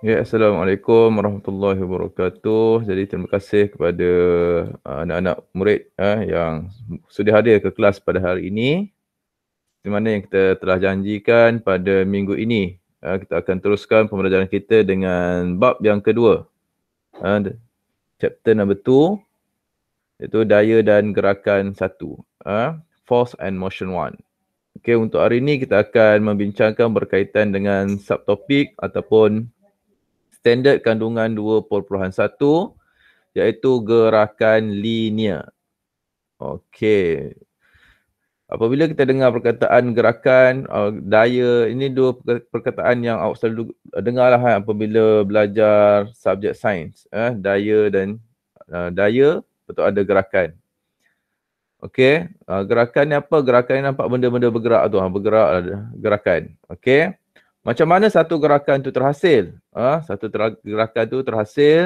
Ya, Assalamualaikum warahmatullahi wabarakatuh. Jadi terima kasih kepada uh, anak-anak murid uh, yang sudah hadir ke kelas pada hari ini. Di mana yang kita telah janjikan pada minggu ini. Uh, kita akan teruskan pembelajaran kita dengan bab yang kedua. Uh, chapter number two. Iaitu daya dan gerakan satu. Uh, force and motion one. Okay, untuk hari ini kita akan membincangkan berkaitan dengan subtopik ataupun standard kandungan 2.1 iaitu gerakan linear. Okey. Apabila kita dengar perkataan gerakan, uh, daya, ini dua perkataan yang awak selalu dengar lah kan, eh, apabila belajar subjek sains. Eh, daya dan uh, daya atau ada gerakan. Okey, uh, gerakan ni apa? Gerakan ni nampak benda-benda bergerak tu. Ha, bergerak, gerakan. Okey. Macam mana satu gerakan itu terhasil? Uh, satu ter- gerakan itu terhasil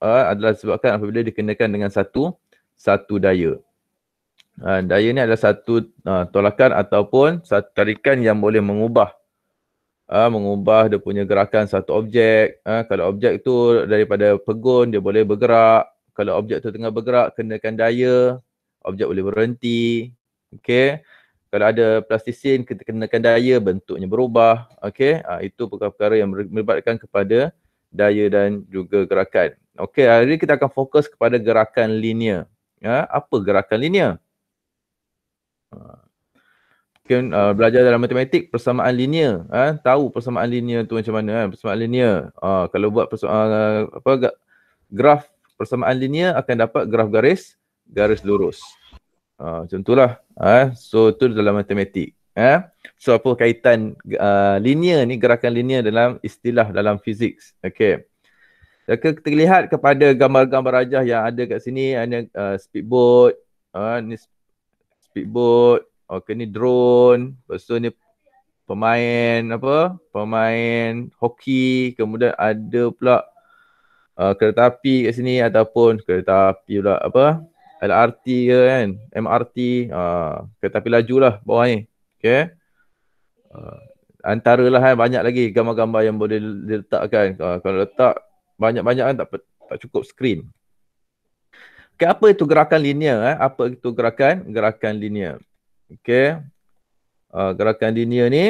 uh, adalah sebabkan apabila dikenakan dengan satu satu daya. Uh, daya ini adalah satu uh, tolakan ataupun satu tarikan yang boleh mengubah uh, mengubah dia punya gerakan satu objek. Uh, kalau objek itu daripada pegun dia boleh bergerak. Kalau objek itu tengah bergerak kenakan daya, objek boleh berhenti. Okey kalau ada plastisin kita kenakan daya bentuknya berubah okey uh, itu perkara-perkara yang melibatkan kepada daya dan juga gerakan okey hari ini kita akan fokus kepada gerakan linear ya uh, apa gerakan linear Mungkin uh, ah, belajar dalam matematik persamaan linear eh? Tahu persamaan linear tu macam mana eh? Persamaan linear uh, Kalau buat uh, apa, graf persamaan linear Akan dapat graf garis Garis lurus Ha, macam tu lah. Eh? So tu dalam matematik. Eh? So apa kaitan uh, linear ni, gerakan linear dalam istilah dalam fizik. Okay. Jika kita lihat kepada gambar-gambar rajah yang ada kat sini, ada uh, speedboat, uh, ni speedboat, okay, ni drone, lepas tu ni pemain apa, pemain hoki, kemudian ada pula uh, kereta api kat sini ataupun kereta api pula apa, LRT ke kan, MRT, uh, ah, kereta api laju lah bawah ni. Okay. Uh, ah, antara lah kan, banyak lagi gambar-gambar yang boleh diletakkan. Uh, kalau letak banyak-banyak kan tak, tak cukup screen. Okay, apa itu gerakan linear? Eh? Apa itu gerakan? Gerakan linear. Okay. Uh, gerakan linear ni,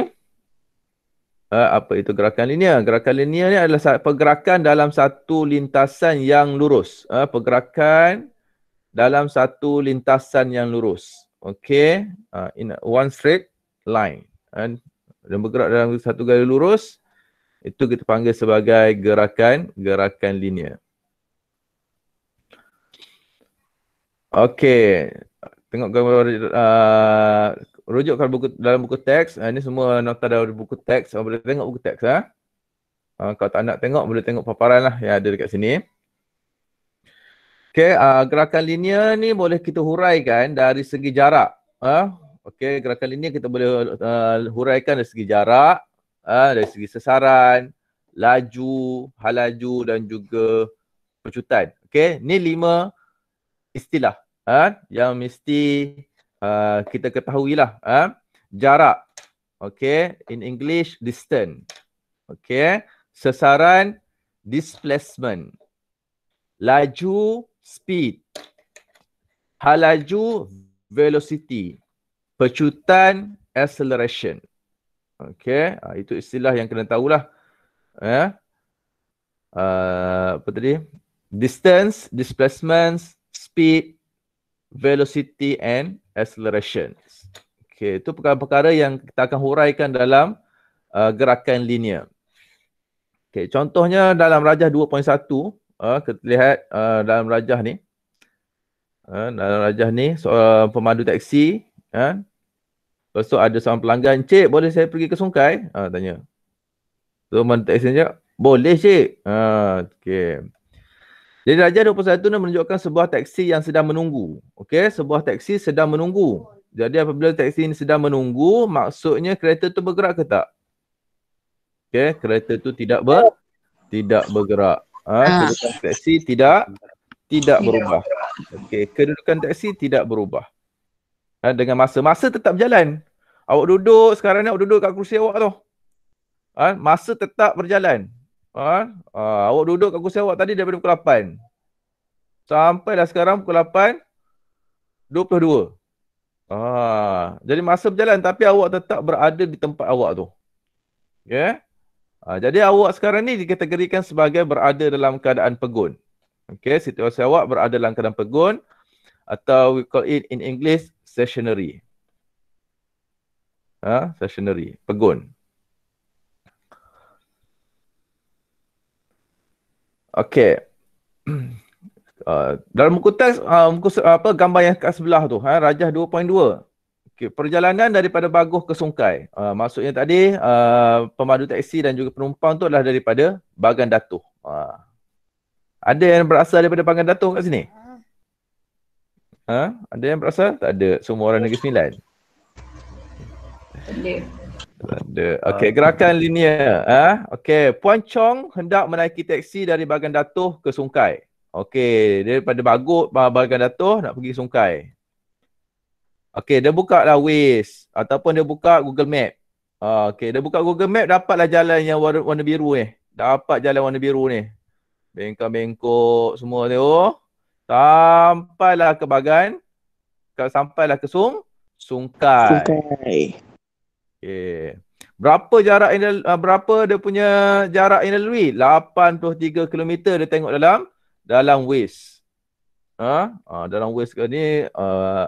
uh, apa itu gerakan linear? Gerakan linear ni adalah pergerakan dalam satu lintasan yang lurus. Uh, pergerakan dalam satu lintasan yang lurus. Okay, uh, ah, in one straight line. And dan bergerak dalam satu garis lurus, itu kita panggil sebagai gerakan, gerakan linear. Okay, tengok gambar uh, rujuk ke ah, buku, dalam buku teks. Uh, ini semua nota dari buku teks. Orang boleh tengok buku teks. Ha? Uh, kalau tak nak tengok, boleh tengok paparan lah yang ada dekat sini. Okey, uh, gerakan linear ni boleh kita huraikan dari segi jarak. Uh, Okey, gerakan linear kita boleh uh, huraikan dari segi jarak, uh, dari segi sesaran, laju, halaju dan juga percutan. Okey, ni lima istilah uh, yang mesti uh, kita ketahuilah. Uh. Jarak, okey, in English, distance. Okey, sesaran, displacement. Laju, speed. Halaju, velocity. Pecutan, acceleration. Okay, uh, itu istilah yang kena tahulah. Yeah. Ya. Uh, apa tadi? Distance, displacement, speed, velocity and acceleration. Okay, itu perkara-perkara yang kita akan huraikan dalam uh, gerakan linear. Okay, contohnya dalam rajah uh, ah, kita lihat uh, dalam rajah ni uh, dalam rajah ni seorang pemandu teksi kan uh, lepas tu ada seorang pelanggan cik boleh saya pergi ke sungai uh, tanya so pemandu teksi ni boleh cik uh, okey jadi Raja 21 ni menunjukkan sebuah teksi yang sedang menunggu. Okey, sebuah teksi sedang menunggu. Jadi apabila teksi ini sedang menunggu, maksudnya kereta tu bergerak ke tak? Okey, kereta tu tidak ber tidak bergerak. Ah, ah. kedudukan teksi tidak tidak berubah. Okey, kedudukan teksi tidak berubah. Ha, dengan masa masa tetap berjalan. Awak duduk sekarang ni awak duduk kat kerusi awak tu. Ha, masa tetap berjalan. Ha, ha, awak duduk kat kerusi awak tadi daripada pukul 8. Sampai dah sekarang pukul 8 22. Ha, jadi masa berjalan tapi awak tetap berada di tempat awak tu. Ya. Yeah? Uh, jadi awak sekarang ni dikategorikan sebagai berada dalam keadaan pegun. Okay, situasi awak berada dalam keadaan pegun atau we call it in English stationary. Uh, stationary, pegun. Okay. uh, ah, dalam buku teks, uh, ah, buku, apa, gambar yang kat sebelah tu, ha, Rajah Okay, perjalanan daripada Bagoh ke Sungkai. Uh, maksudnya tadi uh, pemandu teksi dan juga penumpang tu adalah daripada Bagan Datuh. Uh. Ada yang berasal daripada Bagan Datuh kat sini? Ha? Uh. Huh? Ada yang berasal? Tak ada. Semua orang Negeri Sembilan. Tak ada. Tak Okey, gerakan linear. Ha? Uh. Okey, Puan Chong hendak menaiki teksi dari Bagan Datuh ke Sungkai. Okey, daripada Bagoh, Bagan Datuh nak pergi Sungkai. Okay, dia buka lah Waze ataupun dia buka Google Map. Uh, ah, okay, dia buka Google Map dapatlah jalan yang warna, warna biru ni. Dapat jalan warna biru ni. Bengkok-bengkok semua tu. Sampailah ke bagan. Sampailah ke sung. Sungkai. Sungkai. Okay. Berapa jarak ini ah, berapa dia punya jarak yang lalui? 83 km dia tengok dalam dalam Waze. Ha? Ha, dalam Waze ke ni uh,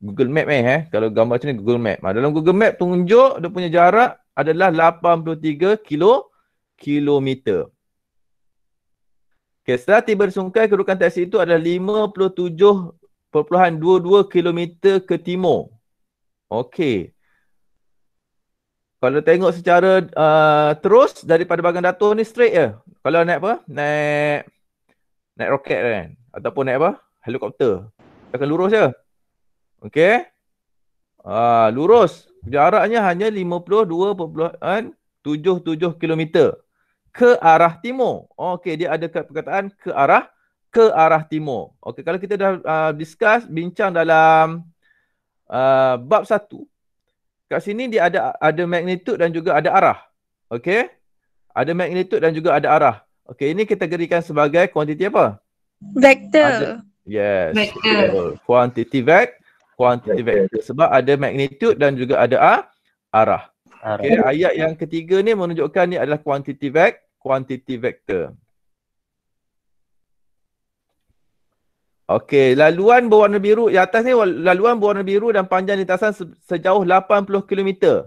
Google Map eh, eh. Kalau gambar macam ni Google Map. Ha, dalam Google Map tunjuk dia punya jarak adalah 83 kilo kilometer. Okay, setelah tiba di sungai, kedudukan taksi itu adalah 57.22 kilometer ke timur. Okey. Kalau tengok secara uh, terus daripada bagian datuk ni straight je. Kalau naik apa? Naik naik roket kan? Ataupun naik apa? Helikopter. Akan lurus je. Ya? Okey. Ah, lurus. Jaraknya hanya 52.77 km ke arah timur. Oh, Okey, dia ada perkataan ke arah ke arah timur. Okey, kalau kita dah uh, discuss bincang dalam uh, bab satu. Kat sini dia ada ada magnitude dan juga ada arah. Okey. Ada magnitude dan juga ada arah. Okey, ini kita gerikan sebagai kuantiti apa? Vector. yes. Vector. Kuantiti vector quantity vector sebab ada magnitude dan juga ada a arah. arah. Okay, ayat yang ketiga ni menunjukkan ni adalah quantity vec, quantity vector. Okey, laluan berwarna biru di atas ni laluan berwarna biru dan panjang lintasan sejauh 80 km.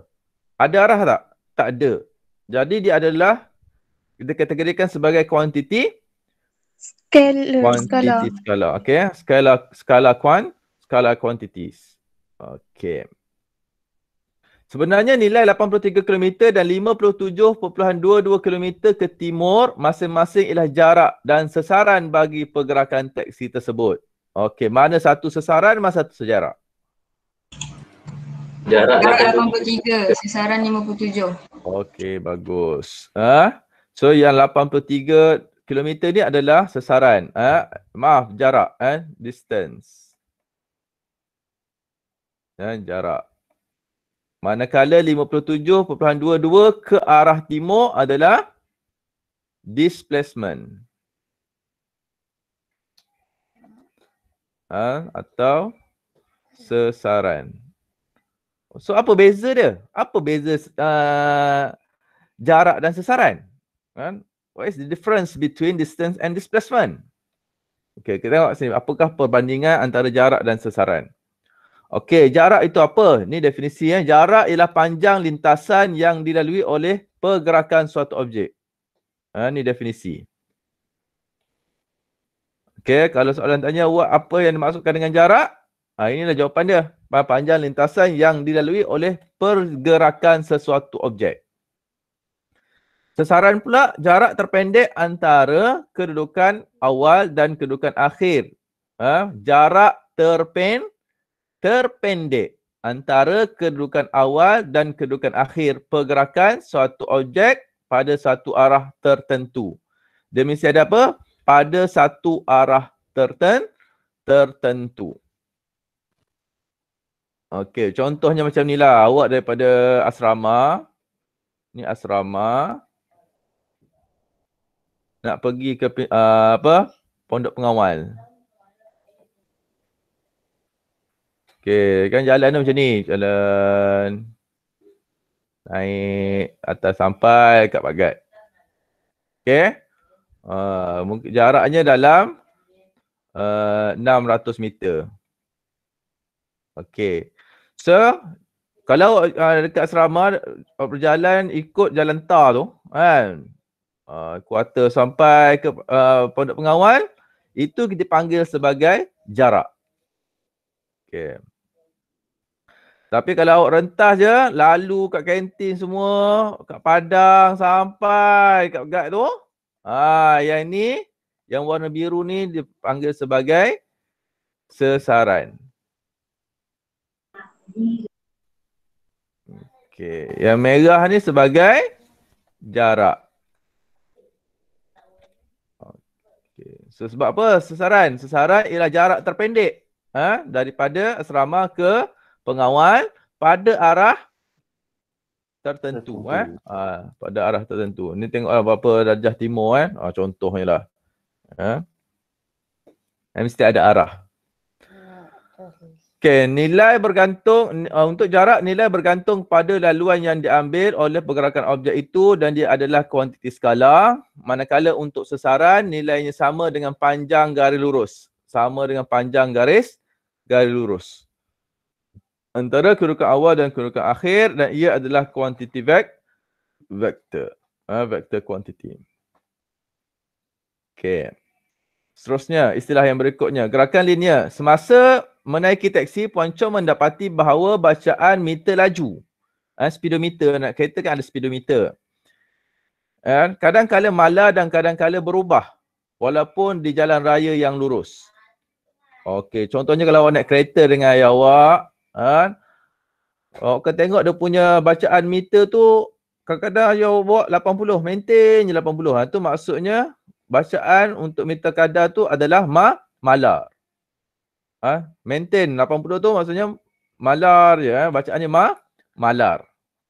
Ada arah tak? Tak ada. Jadi dia adalah kita kategorikan sebagai quantity Scalar, quantity skala. skala. Okay, skala, skala kuant skala quantities. Okay. Sebenarnya nilai 83 km dan 57.22 km ke timur masing-masing ialah jarak dan sesaran bagi pergerakan teksi tersebut. Okey, mana satu sesaran, mana satu sejarah? Jarak 83, sesaran 57. Okey, bagus. Ah, ha? So yang 83 km ni adalah sesaran. Ah, ha? Maaf, jarak. Eh? Distance ya, jarak. Manakala 57.22 ke arah timur adalah displacement. Ha, atau sesaran. So apa beza dia? Apa beza uh, jarak dan sesaran? Kan? What is the difference between distance and displacement? Okay, kita tengok sini. Apakah perbandingan antara jarak dan sesaran? Okey, jarak itu apa? Ini definisi eh. Jarak ialah panjang lintasan yang dilalui oleh pergerakan suatu objek. Ha, ini definisi. Okey, kalau soalan tanya what, apa yang dimaksudkan dengan jarak? Ha, inilah jawapan dia. Ha, panjang lintasan yang dilalui oleh pergerakan sesuatu objek. Sesaran pula, jarak terpendek antara kedudukan awal dan kedudukan akhir. Ha, jarak terpendek terpendek antara kedudukan awal dan kedudukan akhir pergerakan suatu objek pada satu arah tertentu. Demi siapa apa? Pada satu arah tertentu. tertentu. Okey, contohnya macam ni lah. Awak daripada asrama. Ni asrama. Nak pergi ke uh, apa? Pondok pengawal. Okay, kan jalan tu macam ni. Jalan naik atas sampai kat pagat. Okay. Uh, eh? ah, mungkin jaraknya dalam uh, ah, 600 meter. Okay. So, kalau uh, dekat serama berjalan ikut jalan tar tu kan. Uh, kuarter sampai ke uh, pondok pengawal. Itu kita panggil sebagai jarak. Okay. Tapi kalau awak rentas je, lalu kat kantin semua, kat padang sampai kat guard tu. Ha, yang ni, yang warna biru ni dipanggil sebagai sesaran. Okay. Yang merah ni sebagai jarak. Okay. So sebab apa sesaran? Sesaran ialah jarak terpendek ha? daripada asrama ke pengawal pada arah tertentu eh ha, pada arah tertentu ni tengok lah apa darjah timur eh ha, contohnya lah ha. mesti ada arah Okay, nilai bergantung uh, untuk jarak nilai bergantung pada laluan yang diambil oleh pergerakan objek itu dan dia adalah kuantiti skala. Manakala untuk sesaran nilainya sama dengan panjang garis lurus. Sama dengan panjang garis garis lurus antara kedudukan awal dan kedudukan akhir dan ia adalah quantity vec vector ha, vector quantity okey seterusnya istilah yang berikutnya gerakan linear semasa menaiki teksi ponco mendapati bahawa bacaan meter laju ha, speedometer nak kereta kan ada speedometer kadang ah, kadangkala malah dan kadang kadangkala berubah walaupun di jalan raya yang lurus okey contohnya kalau awak naik kereta dengan ayah awak Ha? Oh, kau tengok dia punya bacaan meter tu kadang-kadang dia buat 80, maintain je 80. Ha? Tu maksudnya bacaan untuk meter kadar tu adalah ma malar. Ha? Maintain 80 tu maksudnya malar je. Ha? Bacaannya ma malar.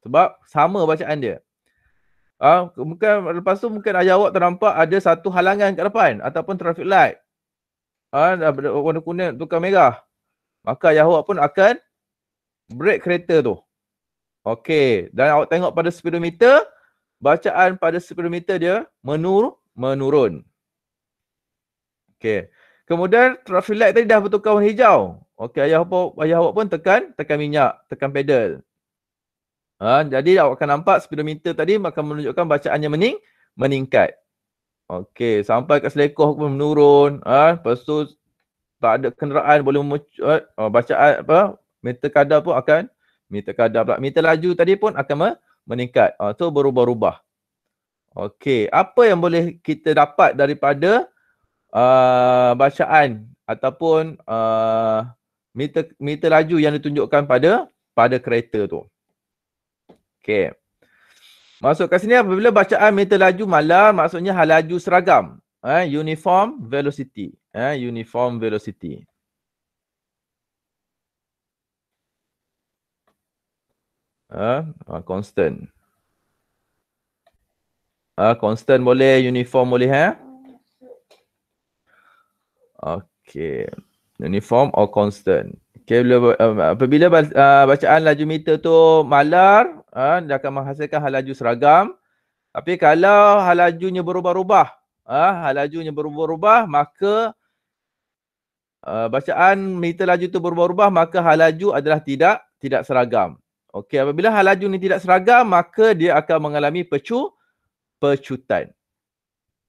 Sebab sama bacaan dia. ha, mungkin lepas tu mungkin ayah awak ternampak ada satu halangan kat depan ataupun traffic light. Ah, ha, warna kuning tukar merah. Maka ayah awak pun akan brake kereta tu. Okey, dan awak tengok pada speedometer, bacaan pada speedometer dia menur menurun. Okey. Kemudian traffic light tadi dah bertukar warna hijau. Okey, ayah apa ayah awak pun tekan tekan minyak, tekan pedal. Ha, jadi awak akan nampak speedometer tadi akan menunjukkan bacaannya mening meningkat. Okey, sampai kat selekoh pun menurun. Ha, lepas tu tak ada kenderaan boleh memucu, ha, eh, bacaan apa meter kadar pun akan meter kadar pula meter laju tadi pun akan meningkat uh, so berubah-ubah okey apa yang boleh kita dapat daripada uh, bacaan ataupun uh, ah, meter meter laju yang ditunjukkan pada pada kereta tu okey masuk kat sini apabila bacaan meter laju malam maksudnya hal laju seragam eh uniform velocity eh uniform velocity Ha? Uh, constant. Uh, constant boleh, uniform boleh. Ha? Okay. Uniform or constant. Okay, bila, uh, apabila uh, bacaan laju meter tu malar, uh, dia akan menghasilkan hal laju seragam. Tapi kalau hal lajunya berubah-ubah, uh, hal lajunya berubah-ubah, maka uh, bacaan meter laju tu berubah-ubah, maka hal laju adalah tidak tidak seragam. Okey, apabila hal laju ni tidak seragam, maka dia akan mengalami pecu pecutan.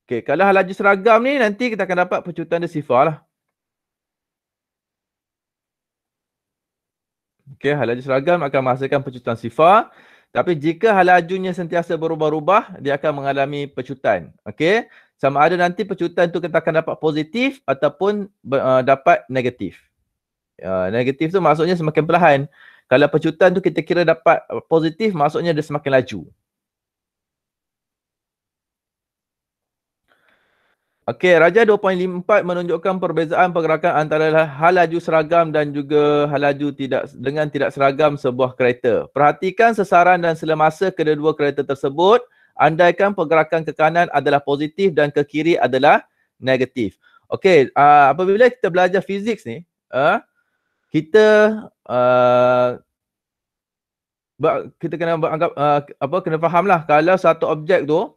Okey, kalau hal laju seragam ni nanti kita akan dapat pecutan dia sifar lah. Okey, hal laju seragam akan menghasilkan pecutan sifar. Tapi jika hal lajunya sentiasa berubah-ubah, dia akan mengalami pecutan. Okey, sama ada nanti pecutan tu kita akan dapat positif ataupun uh, dapat negatif. Uh, negatif tu maksudnya semakin perlahan. Kalau pecutan tu kita kira dapat uh, positif, maksudnya dia semakin laju. Okey, Raja 2.4 menunjukkan perbezaan pergerakan antara lah hal laju seragam dan juga hal laju tidak dengan tidak seragam sebuah kereta. Perhatikan sesaran dan selemasa kedua-dua kereta tersebut. Andaikan pergerakan ke kanan adalah positif dan ke kiri adalah negatif. Okey, uh, apabila kita belajar fizik ni, uh, kita uh, kita kena anggap uh, apa kena fahamlah kalau satu objek tu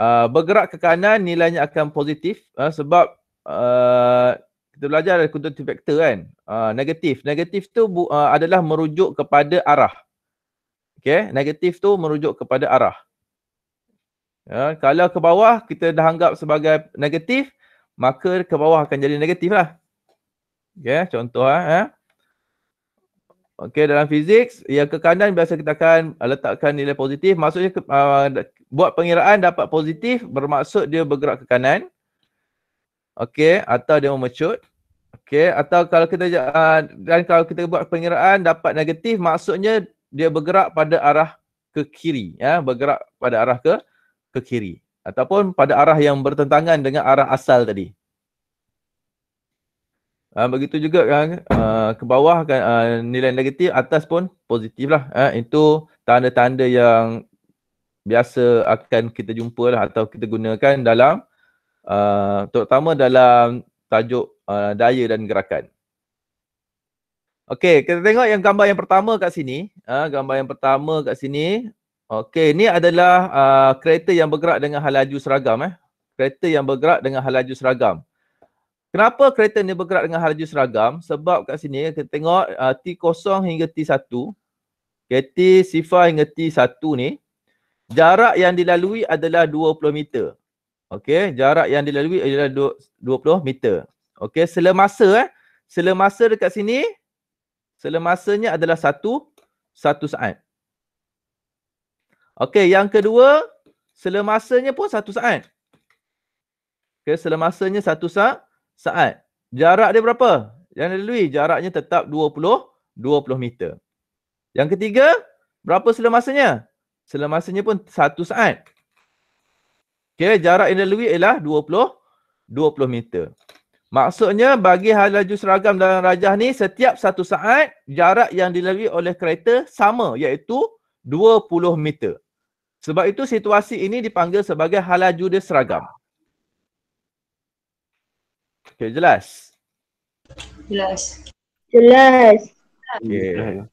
uh, bergerak ke kanan nilainya akan positif uh, sebab uh, kita belajar dari quantity vector kan uh, negatif negatif tu uh, adalah merujuk kepada arah okey negatif tu merujuk kepada arah ya kalau ke bawah kita dah anggap sebagai negatif maka ke bawah akan jadi negatif lah Okey, ya, contoh ah. Eh. Okey, dalam fizik, yang ke kanan biasa kita akan ah, letakkan nilai positif. Maksudnya uh, buat pengiraan dapat positif bermaksud dia bergerak ke kanan. Okey, atau dia memecut. Okey, atau kalau kita uh, dan kalau kita buat pengiraan dapat negatif, maksudnya dia bergerak pada arah ke kiri, ya, bergerak pada arah ke ke kiri ataupun pada arah yang bertentangan dengan arah asal tadi. Uh, begitu juga kan uh, ke bawah kan uh, nilai negatif atas pun positif lah. Uh, itu tanda-tanda yang biasa akan kita jumpa lah atau kita gunakan dalam uh, terutama dalam tajuk uh, daya dan gerakan. Okey, kita tengok yang gambar yang pertama kat sini. Uh, gambar yang pertama kat sini. Okey, ni adalah uh, kereta yang bergerak dengan halaju seragam eh. Kereta yang bergerak dengan halaju seragam. Kenapa kereta ni bergerak dengan halaju seragam? Sebab kat sini eh, kita tengok uh, ah, T0 hingga T1. Okay, T0 hingga T1 ni jarak yang dilalui adalah 20 meter. okay. jarak yang dilalui adalah 20 meter. okay. selemasa eh. Selemasa dekat sini selemasanya adalah satu satu saat. okay. yang kedua selemasanya pun satu saat. okay. selemasanya satu saat saat. Jarak dia berapa? Yang dilalui jaraknya tetap 20 20 meter. Yang ketiga, berapa selemasanya? Selemasanya pun satu saat. Okey, jarak yang dilalui ialah 20 20 meter. Maksudnya bagi hal laju seragam dalam rajah ni setiap satu saat jarak yang dilalui oleh kereta sama iaitu 20 meter. Sebab itu situasi ini dipanggil sebagai hal laju dia seragam. Okay, jelas? Jelas. Jelas. Okay.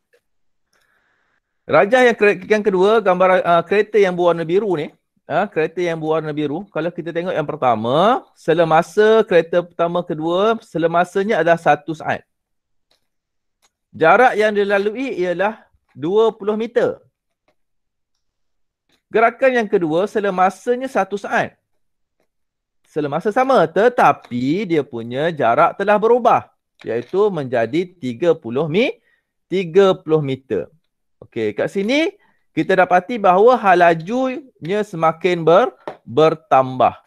Rajah yang, yang kedua, gambar uh, kereta yang berwarna biru ni. Uh, kereta yang berwarna biru. Kalau kita tengok yang pertama, selemasa kereta pertama kedua, selemasanya adalah satu saat. Jarak yang dilalui ialah 20 meter. Gerakan yang kedua, selemasanya satu saat semasa sama tetapi dia punya jarak telah berubah iaitu menjadi 30 mi 30 meter. Okey, kat sini kita dapati bahawa halajunya semakin ber, bertambah.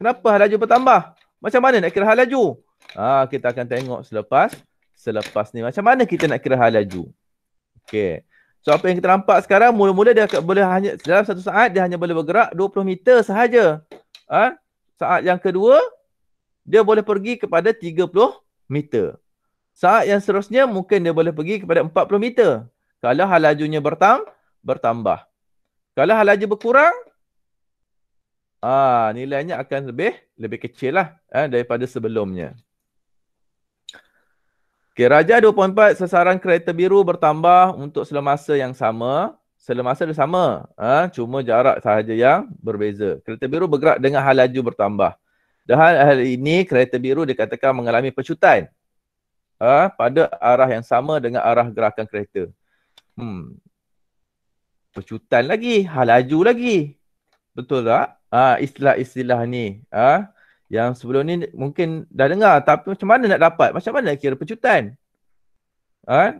Kenapa halaju bertambah? Macam mana nak kira halaju? Ha, kita akan tengok selepas selepas ni. Macam mana kita nak kira halaju? Okey. So apa yang kita nampak sekarang mula-mula dia boleh hanya dalam satu saat dia hanya boleh bergerak 20 meter sahaja. Ha? Saat yang kedua, dia boleh pergi kepada 30 meter. Saat yang seterusnya, mungkin dia boleh pergi kepada 40 meter. Kalau halajunya bertam, bertambah. Kalau halaju berkurang, ah nilainya akan lebih lebih kecil lah eh, daripada sebelumnya. Okay, Raja 2.4, sasaran kereta biru bertambah untuk selama masa yang sama selemasa dia sama. ha? cuma jarak sahaja yang berbeza. Kereta biru bergerak dengan hal laju bertambah. Dan hal ini kereta biru dikatakan mengalami pecutan. ha? pada arah yang sama dengan arah gerakan kereta. Hmm. Pecutan lagi, hal laju lagi. Betul tak? Ha, istilah-istilah ni. ha? Yang sebelum ni mungkin dah dengar tapi macam mana nak dapat? Macam mana nak kira pecutan? Ha?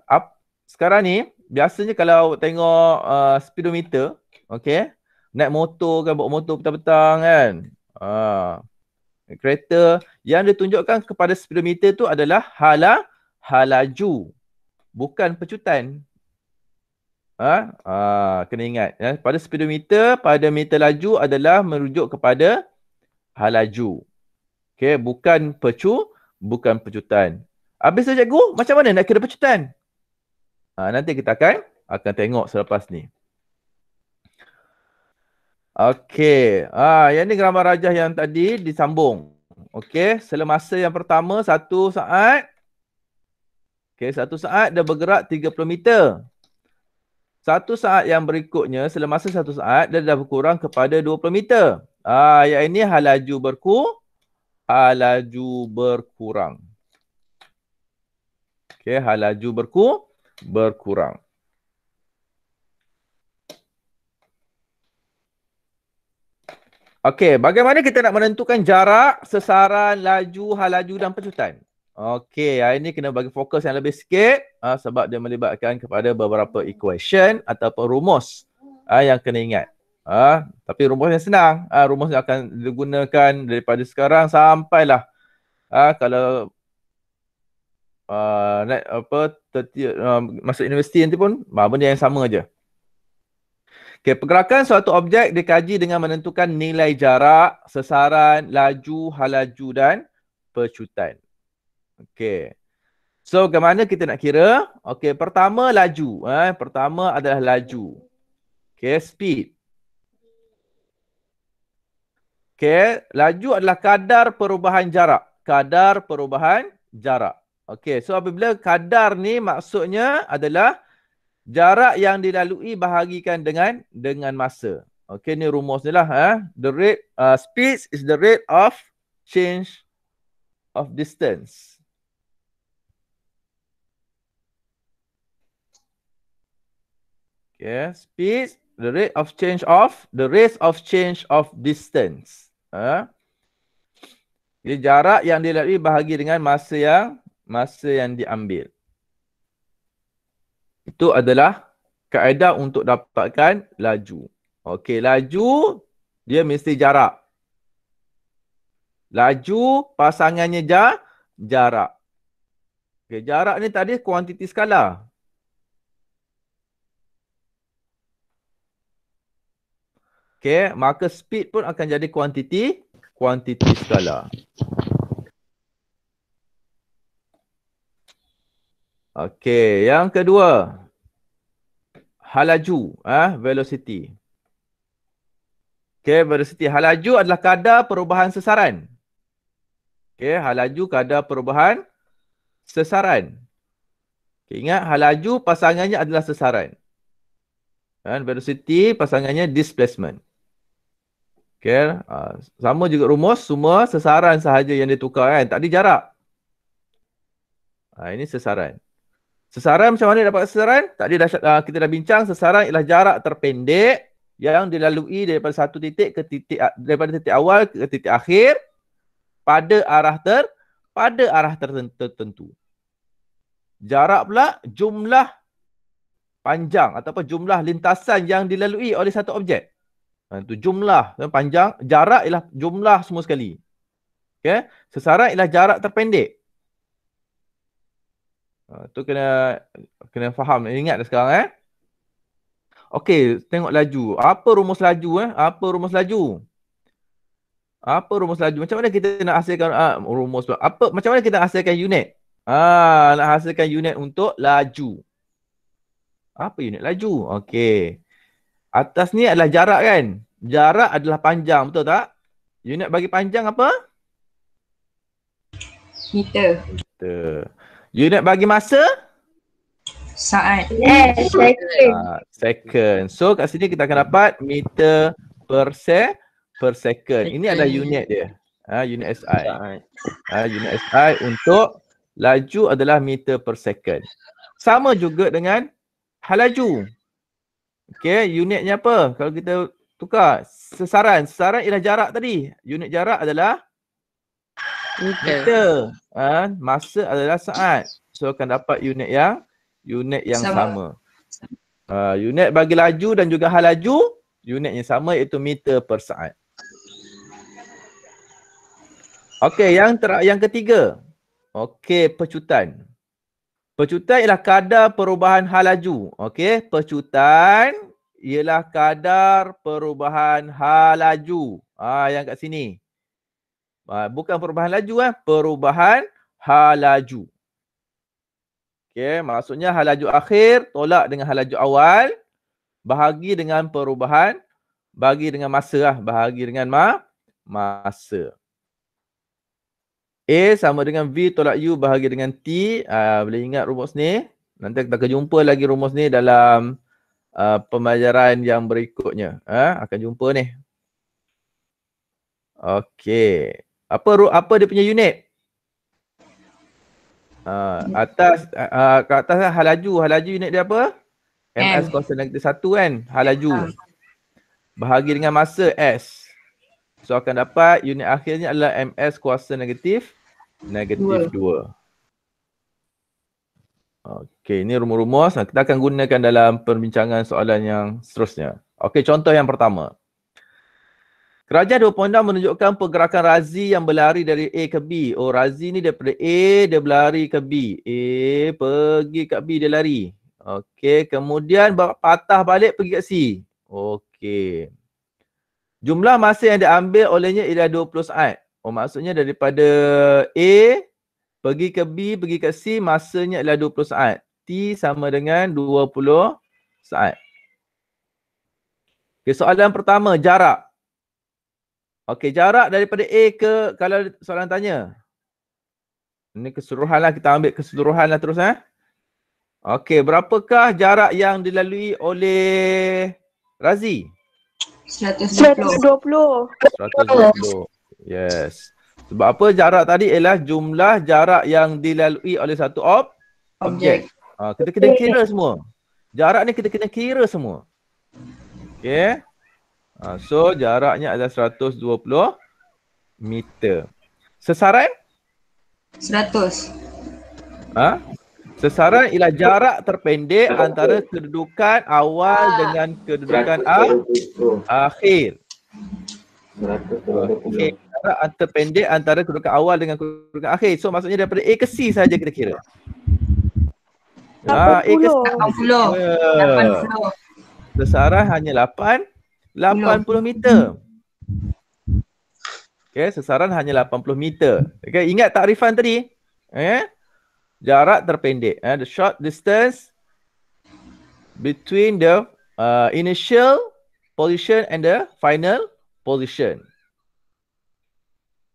Sekarang ni biasanya kalau tengok uh, speedometer, okay, naik motor kan, bawa motor petang-petang kan, uh, kereta yang ditunjukkan kepada speedometer tu adalah hala halaju bukan pecutan. Ah, ha? ha, kena ingat ya. Pada speedometer, pada meter laju adalah merujuk kepada halaju. Okey, bukan pecu, bukan pecutan. Habis tu cikgu, macam mana nak kira pecutan? Ha, nanti kita akan akan tengok selepas ni. Okey. Ah, ha, yang ni gambar rajah yang tadi disambung. Okey, selemasa yang pertama satu saat. Okey, satu saat dia bergerak 30 meter. Satu saat yang berikutnya, selemasa satu saat, dia dah berkurang kepada 20 meter. Ah, yang ini halaju berku, halaju berkurang. Okey, halaju berku, berkurang. Okey, bagaimana kita nak menentukan jarak, sesaran, laju, halaju dan pecutan? Okey, hari ini kena bagi fokus yang lebih sikit uh, sebab dia melibatkan kepada beberapa equation ataupun rumus uh, yang kena ingat. Uh, tapi rumus yang senang, uh, rumus yang akan digunakan daripada sekarang sampailah uh, kalau uh, net, apa 30, uh, ah, masuk universiti nanti pun ah, benda yang sama aja. Okay, pergerakan suatu objek dikaji dengan menentukan nilai jarak, sesaran, laju, halaju dan percutan. Okay. So, bagaimana kita nak kira? Okay, pertama laju. Eh. Pertama adalah laju. Okay, speed. Okay, laju adalah kadar perubahan jarak. Kadar perubahan jarak. Okey, so apabila kadar ni maksudnya adalah jarak yang dilalui bahagikan dengan dengan masa. Okey, ni rumus ni lah. Eh. The rate, uh, speed is the rate of change of distance. Okay, speed, the rate of change of, the rate of change of distance. Eh. Jadi jarak yang dilalui bahagi dengan masa yang masa yang diambil. Itu adalah kaedah untuk dapatkan laju. Okey, laju dia mesti jarak. Laju pasangannya jar, jarak. Okey, jarak ni tadi kuantiti skala. Okey, maka speed pun akan jadi kuantiti kuantiti skala. Okey, yang kedua. Halaju, eh, velocity. Okey, velocity. Halaju adalah kadar perubahan sesaran. Okey, halaju kadar perubahan sesaran. Okay, ingat, halaju pasangannya adalah sesaran. And velocity pasangannya displacement. Okey, Uh, sama juga rumus, semua sesaran sahaja yang ditukar kan. Tak ada jarak. Uh, ini sesaran. Sesaran macam mana dapat sesaran? Tadi dah ah, kita dah bincang sesaran ialah jarak terpendek yang dilalui daripada satu titik ke titik daripada titik awal ke titik akhir pada arah ter pada arah tertentu. Jarak pula jumlah panjang ataupun jumlah lintasan yang dilalui oleh satu objek. Itu ha, jumlah panjang, jarak ialah jumlah semua sekali. Okay. Sesaran ialah jarak terpendek. Ha, tu kena kena faham ingat dah sekarang eh okey tengok laju apa rumus laju eh apa rumus laju apa rumus laju macam mana kita nak hasilkan uh, rumus apa macam mana kita nak hasilkan unit ah nak hasilkan unit untuk laju apa unit laju okey atas ni adalah jarak kan jarak adalah panjang betul tak unit bagi panjang apa meter meter You nak bagi masa? Saat. Eh, second. Uh, second. So kat sini kita akan dapat meter per se per second. Ini adalah unit dia. Ha, unit SI. Ha, ah, unit SI untuk laju adalah meter per second. Sama juga dengan halaju. Okay, unitnya apa? Kalau kita tukar sesaran. Sesaran ialah jarak tadi. Unit jarak adalah meter. Ha, masa adalah saat. So akan dapat unit yang unit yang sama. sama. Uh, unit bagi laju dan juga hal laju, unit yang sama iaitu meter per saat. Okey, yang ter- yang ketiga. Okey, pecutan. Pecutan ialah kadar perubahan hal laju. Okey, pecutan ialah kadar perubahan hal laju. Ah, yang kat sini. Ha, bukan perubahan laju eh perubahan halaju Okay, maksudnya halaju akhir tolak dengan halaju awal bahagi dengan perubahan bahagi dengan masa lah. bahagi dengan ma masa A sama dengan V tolak U bahagi dengan T. Uh, boleh ingat rumus ni. Nanti kita akan jumpa lagi rumus ni dalam uh, pembelajaran yang berikutnya. Uh, akan jumpa ni. Okay apa apa dia punya unit uh, atas uh, ke atas lah halaju halaju unit dia apa ms kuasa negatif satu kan halaju ah. bahagi dengan masa s so akan dapat unit akhirnya adalah ms kuasa negatif negatif dua Okay, ini rumus-rumus. Kita akan gunakan dalam perbincangan soalan yang seterusnya. Okay, contoh yang pertama. Keraja 2.0 menunjukkan pergerakan Razi yang berlari dari A ke B. Oh Razi ni daripada A dia berlari ke B. A pergi ke B dia lari. Okey, kemudian patah balik pergi ke C. Okey. Jumlah masa yang diambil olehnya ialah 20 saat. Oh maksudnya daripada A pergi ke B, pergi ke C masanya ialah 20 saat. T sama dengan 20 saat. Okay, soalan pertama jarak. Okey, jarak daripada A ke kalau soalan tanya. Ini keseluruhan lah, kita ambil keseluruhan lah terus eh. Okey, berapakah jarak yang dilalui oleh Razi? 120. 120. Yes. Sebab apa jarak tadi ialah jumlah jarak yang dilalui oleh satu ob objek. Ha, kita kena kira semua. Jarak ni kita kena kira semua. Okey. Ha, so jaraknya ada 120 meter. Sesaran? 100. Ha? Sesaran ialah jarak terpendek antara kedudukan awal ah. dengan kedudukan 120. akhir. 120. Okay. Jarak terpendek antara kedudukan awal dengan kedudukan akhir. So maksudnya daripada A ke C saja kita kira. Ha, ah, A ke C. 80. Sesaran hanya 8 80 meter. Okay, sesaran hanya 80 meter. Okay, ingat takrifan tadi? Eh? Jarak terpendek. Eh? The short distance between the uh, initial position and the final position.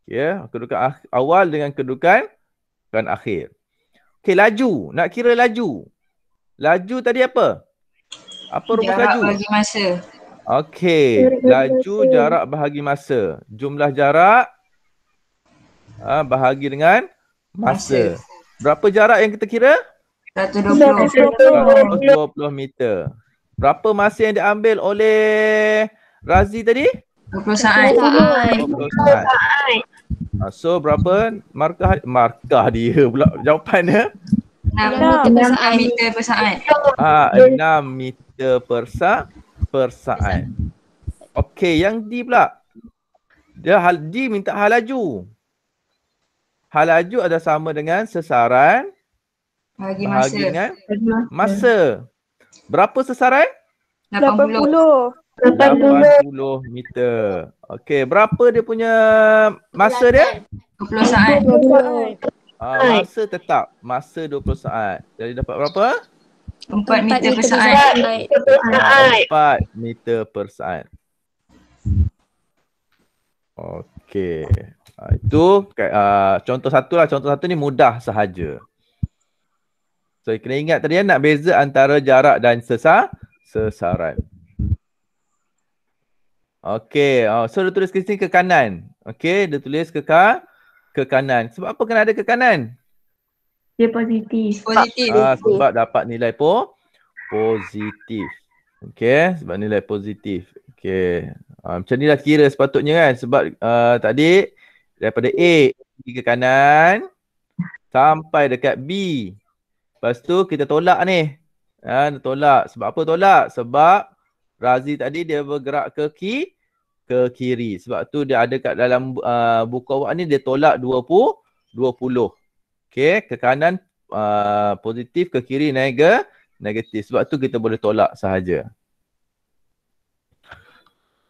Ya, yeah, kedudukan ah, awal dengan kedudukan kan akhir. Okay, laju. Nak kira laju. Laju tadi apa? Apa rumus laju? Jarak bagi masa. Okey, laju jarak bahagi masa. Jumlah jarak uh, bahagi dengan masa. Berapa jarak yang kita kira? 120 meter. Berapa masa yang diambil oleh Razi tadi? 20 saat. 20 saat. So berapa markah markah dia pula jawapan dia? Eh? 6 meter per saat. Ah, 6 meter per saat per saat. Okey, yang D pula. Dia hal D minta halaju. Halaju ada sama dengan sesaran bahagi masa. Bahagi dengan masa. Berapa sesaran? 80. 80 meter. Okey, berapa dia punya masa dia? 20 saat. Ah, masa tetap. Masa 20 saat. Jadi dapat berapa? Empat meter per saat. Empat meter per saat. Okey. Ha, itu uh, contoh satu lah. Contoh satu ni mudah sahaja. So kena ingat tadi kan, nak beza antara jarak dan sesar, sesaran. Okey. Oh, so dia tulis ke sini ke kanan. Okey. Dia tulis ke, ke kanan. Sebab apa kena ada ke kanan? Dia positif. Positif. Ah, sebab dapat nilai po positif. Okay, sebab nilai positif. Okay. Ah, macam ni dah kira sepatutnya kan sebab uh, tadi daripada A pergi ke kanan sampai dekat B. Lepas tu kita tolak ni. Ha, tolak. Sebab apa tolak? Sebab Razi tadi dia bergerak ke ki ke kiri. Sebab tu dia ada kat dalam uh, buku awak ni dia tolak 20 20. Okay, ke kanan uh, positif, ke kiri nega, negatif. Sebab tu kita boleh tolak sahaja.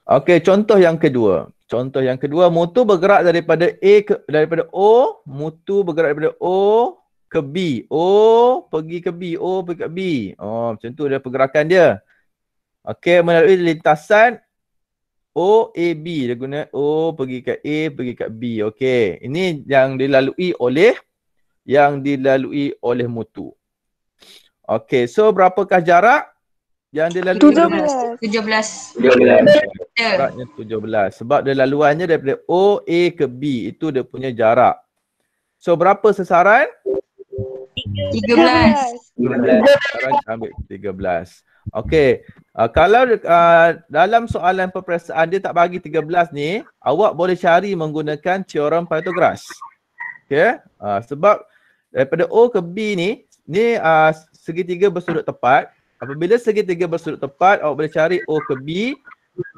Okay, contoh yang kedua. Contoh yang kedua, mutu bergerak daripada A ke, daripada O, mutu bergerak daripada O ke B. O pergi ke B, O pergi ke B. Oh, macam tu dia pergerakan dia. Okay, melalui lintasan O, A, B. Dia guna O pergi ke A, pergi ke B. Okay, ini yang dilalui oleh yang dilalui oleh mutu. Okey, so berapakah jarak yang dilalui 17. oleh mutu? 17. 17. Ya. Jaraknya 17. Sebab dia laluannya daripada O, A ke B. Itu dia punya jarak. So berapa sesaran? 13. ambil 13. Okey. Uh, kalau uh, dalam soalan peperiksaan dia tak bagi 13 ni, awak boleh cari menggunakan teorem Pythagoras. Okey. Uh, sebab daripada O ke B ni ni uh, segitiga bersudut tepat apabila segitiga bersudut tepat awak boleh cari O ke B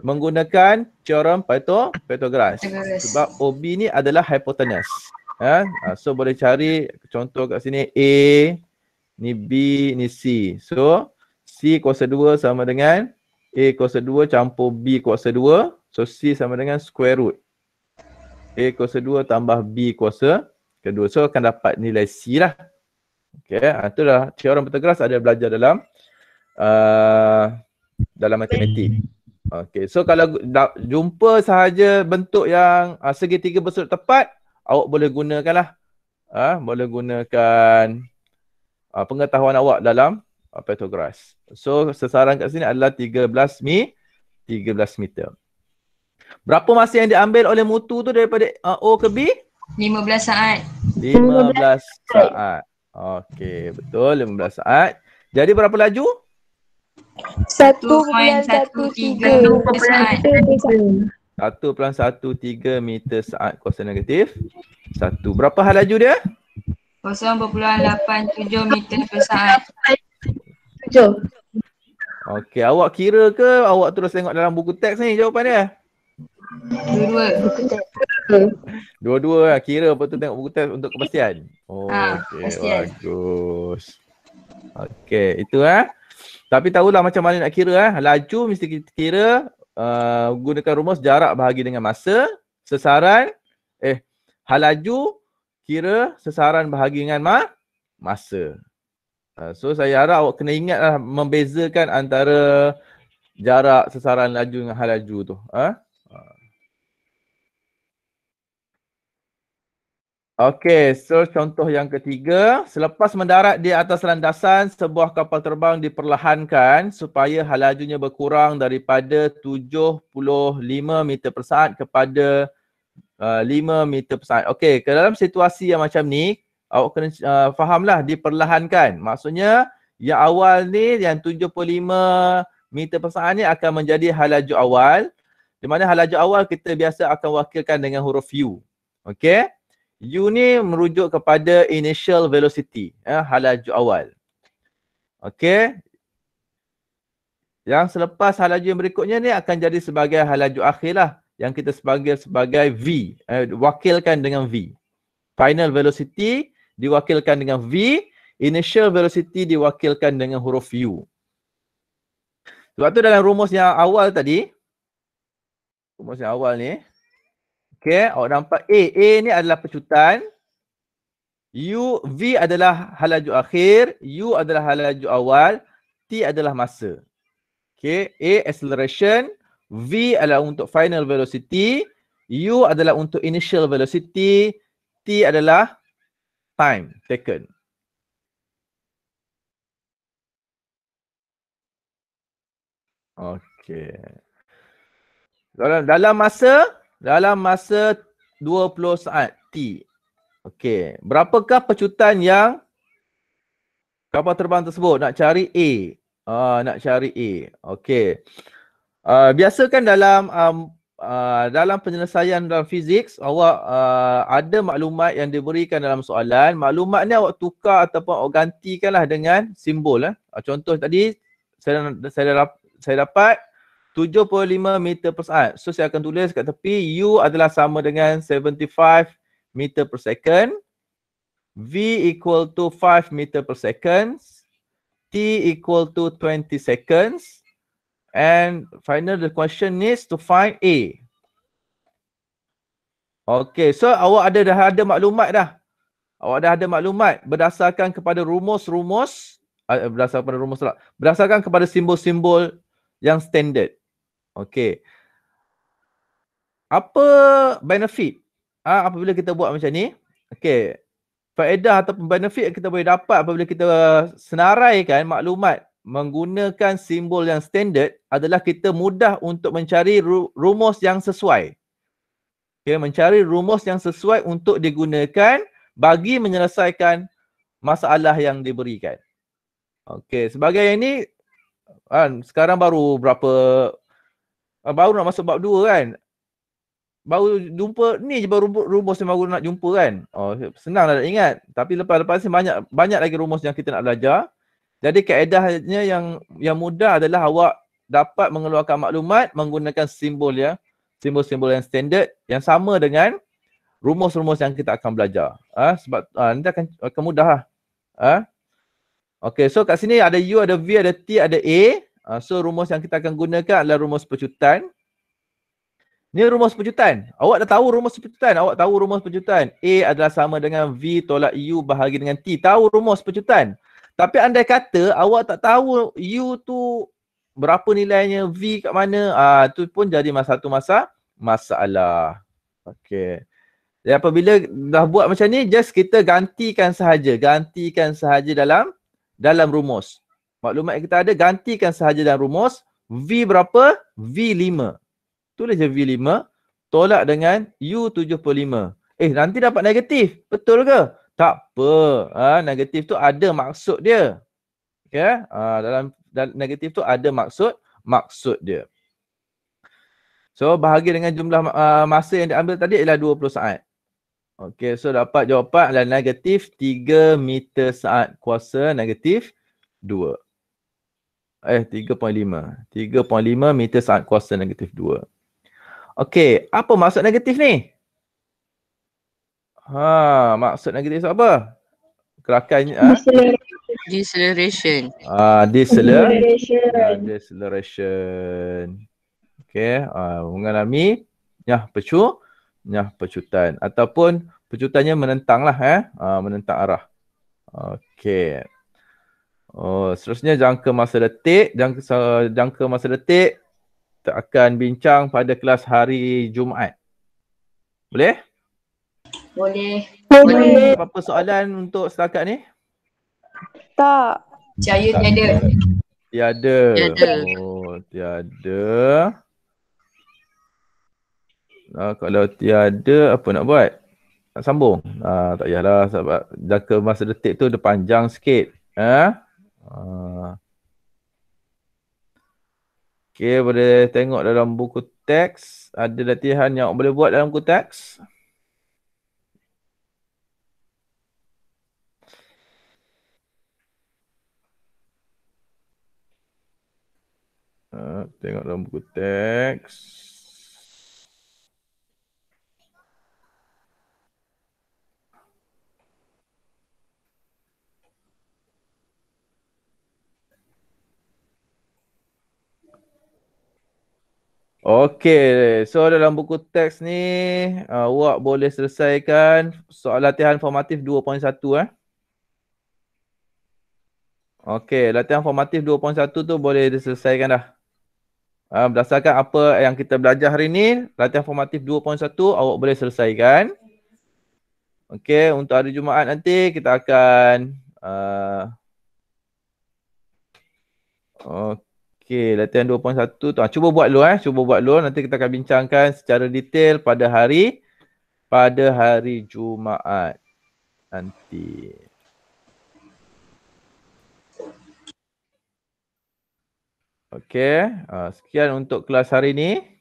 menggunakan teorem Pythagoras sebab O B ni adalah hypotenuse ha? so boleh cari contoh kat sini A ni B ni C so C kuasa 2 sama dengan A kuasa 2 campur B kuasa 2 so C sama dengan square root A kuasa 2 tambah B kuasa 2 kedua. So akan dapat nilai C lah. Okay, ha, itulah teori Pythagoras ada belajar dalam uh, dalam matematik. okey. so kalau dah jumpa sahaja bentuk yang uh, segitiga bersudut tepat, awak boleh gunakanlah, lah. Uh, boleh gunakan uh, pengetahuan awak dalam uh, Pythagoras. So sesaran kat sini adalah 13 mi, 13 meter. Berapa masa yang diambil oleh mutu tu daripada uh, O ke B? 15 saat. 15 saat. Okey, betul 15 saat. Jadi berapa laju? 1.13 meter saat. 1.13 meter saat kuasa negatif. Satu Berapa hal laju dia? 0.87 meter per saat. Okey, awak kira ke awak terus tengok dalam buku teks ni jawapan dia? dua Dua-dua lah kira apa tu tengok buku test untuk kepastian. Oh, ha, okay. Bagus. Okay, itu lah. Tapi tahulah macam mana nak kira lah. Laju mesti kita kira uh, gunakan rumus jarak bahagi dengan masa. Sesaran, eh, hal laju kira sesaran bahagi dengan ma masa. Uh, so saya harap awak kena ingatlah membezakan antara jarak sesaran laju dengan hal laju tu. Ha? Huh? Okey, so contoh yang ketiga, selepas mendarat di atas landasan, sebuah kapal terbang diperlahankan supaya halajunya berkurang daripada 75 meter per saat kepada uh, 5 meter per saat. Okey, ke dalam situasi yang macam ni, awak kena uh, fahamlah diperlahankan. Maksudnya yang awal ni yang 75 meter per saat ni akan menjadi halaju awal. Di mana halaju awal kita biasa akan wakilkan dengan huruf U. Okey? U ni merujuk kepada initial velocity ya halaju awal. Okey. Yang selepas halaju yang berikutnya ni akan jadi sebagai halaju akhir lah yang kita sebagai sebagai V eh, wakilkan dengan V. Final velocity diwakilkan dengan V, initial velocity diwakilkan dengan huruf U. Sebab tu dalam rumus yang awal tadi rumus yang awal ni Okay, awak nampak A. A ni adalah pecutan. U, V adalah halaju akhir. U adalah halaju awal. T adalah masa. Okay, A acceleration. V adalah untuk final velocity. U adalah untuk initial velocity. T adalah time taken. Okay. Dalam, dalam masa, dalam masa 20 saat T. Okey, berapakah pecutan yang kapal terbang tersebut nak cari A? Ah, uh, nak cari A. Okey. Ah, uh, biasakan dalam um, Uh, dalam penyelesaian dalam fizik awak uh, ada maklumat yang diberikan dalam soalan maklumat ni awak tukar ataupun awak gantikanlah dengan simbol eh uh, contoh tadi saya saya saya dapat 75 meter per saat. So saya akan tulis kat tepi U adalah sama dengan 75 meter per second. V equal to 5 meter per second. T equal to 20 seconds. And final the question needs to find A. Okay, so awak ada dah ada maklumat dah. Awak dah ada maklumat berdasarkan kepada rumus-rumus eh, berdasarkan kepada rumus lah. Berdasarkan kepada simbol-simbol yang standard. Okey, Apa benefit uh, apabila kita buat macam ni? okey, Faedah atau benefit yang kita boleh dapat apabila kita senaraikan maklumat menggunakan simbol yang standard adalah kita mudah untuk mencari ru- rumus yang sesuai. Okey, mencari rumus yang sesuai untuk digunakan bagi menyelesaikan masalah yang diberikan. Okey, sebagai yang ni kan ah, sekarang baru berapa Ah, baru nak masuk bab dua kan baru jumpa ni je baru rumus yang baru nak jumpa kan oh senang dah nak ingat tapi lepas-lepas ni banyak banyak lagi rumus yang kita nak belajar jadi kaedahnya yang yang mudah adalah awak dapat mengeluarkan maklumat menggunakan simbol ya simbol-simbol yang standard yang sama dengan rumus-rumus yang kita akan belajar ha? sebab ha, nanti akan akan mudahlah ah ha? okey so kat sini ada u ada v ada t ada a Uh, so rumus yang kita akan gunakan adalah rumus pecutan. Ni rumus pecutan. Awak dah tahu rumus pecutan. Awak tahu rumus pecutan. A adalah sama dengan V tolak U bahagi dengan T. Tahu rumus pecutan. Tapi andai kata awak tak tahu U tu berapa nilainya, V kat mana, ah tu pun jadi masa tu masa masalah. Okay. Jadi apabila dah buat macam ni, just kita gantikan sahaja. Gantikan sahaja dalam dalam rumus maklumat yang kita ada gantikan sahaja dalam rumus V berapa? V5. Tulis je V5 tolak dengan U75. Eh nanti dapat negatif. Betul ke? Tak apa. Ha, negatif tu ada maksud dia. Okay. Ha, dalam, dalam negatif tu ada maksud maksud dia. So bahagi dengan jumlah uh, masa yang diambil tadi ialah 20 saat. Okay so dapat jawapan adalah negatif 3 meter saat kuasa negatif 2 eh 3.5 3.5 meter saat kuasa negatif 2 Okey, apa maksud negatif ni? Ha, maksud negatif apa? Gerakan ha? deceleration. Ha? Ah, deceleration. Deceleration. Ha, Okey, ah ha, mengalami nyah pecu nyah pecutan ataupun pecutannya menentanglah eh, ah, menentang arah. Okey. Oh, seterusnya jangka masa detik, jangka, jangka masa detik kita akan bincang pada kelas hari Jumaat. Boleh? Boleh. Boleh. Apa-apa soalan untuk setakat ni? Tak. Cahaya tiada. Tiada. Tiada. Oh, tiada. Nah, kalau tiada apa nak buat? Nak sambung? Ah, tak payahlah sebab jangka masa detik tu dia panjang sikit. Ha? Ah. Okay boleh tengok dalam buku teks ada latihan yang boleh buat dalam buku teks. Uh, tengok dalam buku teks. Okey, so dalam buku teks ni uh, awak boleh selesaikan soal latihan formatif 2.1 eh. Okey, latihan formatif 2.1 tu boleh diselesaikan dah. Uh, berdasarkan apa yang kita belajar hari ni, latihan formatif 2.1 awak boleh selesaikan. Okey, untuk hari Jumaat nanti kita akan uh, Okey. Okay, latihan 2.1 tu. Ha, cuba buat dulu eh. Cuba buat dulu. Nanti kita akan bincangkan secara detail pada hari pada hari Jumaat nanti. Okay, uh, ah, sekian untuk kelas hari ini.